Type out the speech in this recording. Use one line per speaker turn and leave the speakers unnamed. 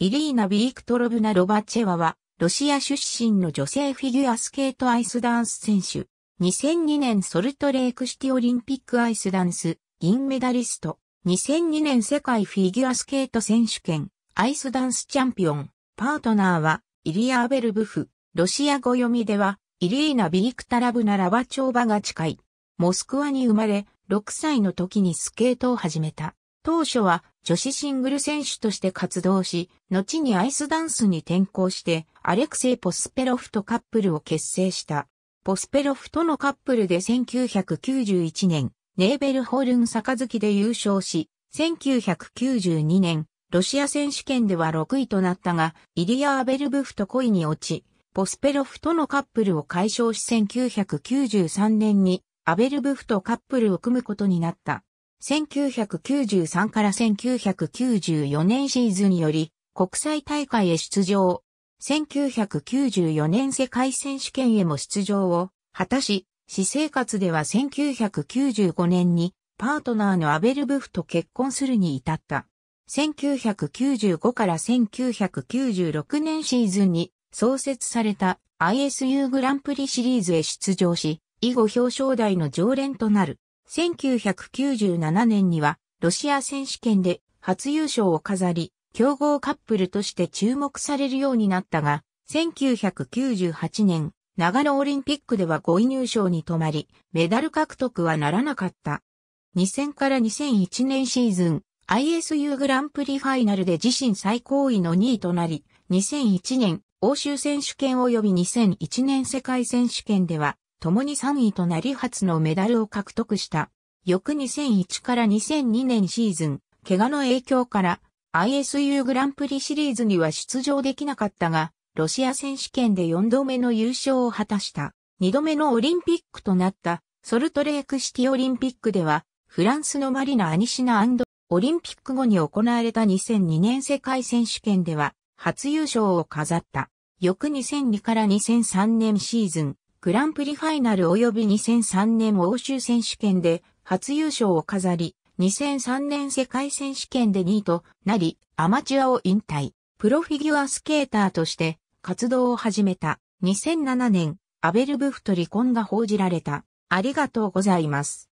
イリーナ・ビークトロブナ・ロバチェワは、ロシア出身の女性フィギュアスケートアイスダンス選手。2002年ソルトレークシティオリンピックアイスダンス、銀メダリスト。2002年世界フィギュアスケート選手権、アイスダンスチャンピオン。パートナーは、イリア・アベルブフ。ロシア語読みでは、イリーナ・ビークタラブナ・ラバチョーバが近い。モスクワに生まれ、6歳の時にスケートを始めた。当初は女子シングル選手として活動し、後にアイスダンスに転向して、アレクセイ・ポスペロフとカップルを結成した。ポスペロフとのカップルで1991年、ネーベルホルン杯で優勝し、1992年、ロシア選手権では6位となったが、イリア・アベルブフと恋に落ち、ポスペロフとのカップルを解消し1993年に、アベルブフとカップルを組むことになった。1993から1994年シーズンより国際大会へ出場。1994年世界選手権へも出場を果たし、私生活では1995年にパートナーのアベル・ブフと結婚するに至った。1995から1996年シーズンに創設された ISU グランプリシリーズへ出場し、以後表彰台の常連となる。1997年にはロシア選手権で初優勝を飾り、強豪カップルとして注目されるようになったが、1998年、長野オリンピックでは5位入賞に止まり、メダル獲得はならなかった。2000から2001年シーズン、ISU グランプリファイナルで自身最高位の2位となり、2001年、欧州選手権及び2001年世界選手権では、共に3位となり初のメダルを獲得した。翌2001から2002年シーズン、怪我の影響から ISU グランプリシリーズには出場できなかったが、ロシア選手権で4度目の優勝を果たした。2度目のオリンピックとなったソルトレークシティオリンピックでは、フランスのマリナ・アニシナオリンピック後に行われた2002年世界選手権では、初優勝を飾った。翌2002から2003年シーズン、グランプリファイナル及び2003年欧州選手権で初優勝を飾り、2003年世界選手権で2位となり、アマチュアを引退、プロフィギュアスケーターとして活動を始めた。2007年、アベル・ブフと離婚が報じられた。ありがとうございます。